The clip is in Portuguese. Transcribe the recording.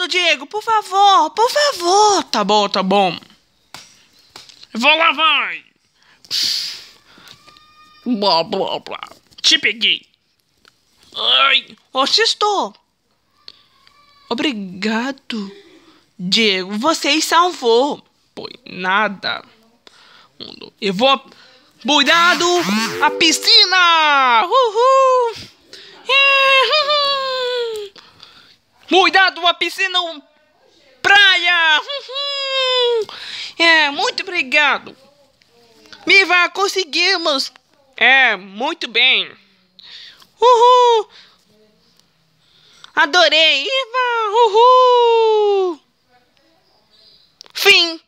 Obrigado, Diego. Por favor, por favor. Tá bom, tá bom. Vou lá, vai. Blá, blá, blá. Te peguei. Ai, assistou. Obrigado, Diego. Você salvou. Pois nada. Eu vou... Cuidado! A piscina! Uh! Cuidado, uma piscina, um praia! Uhum. É, muito obrigado! Viva, conseguimos! É, muito bem! Uhul! Adorei! Iva, Uhul! Fim!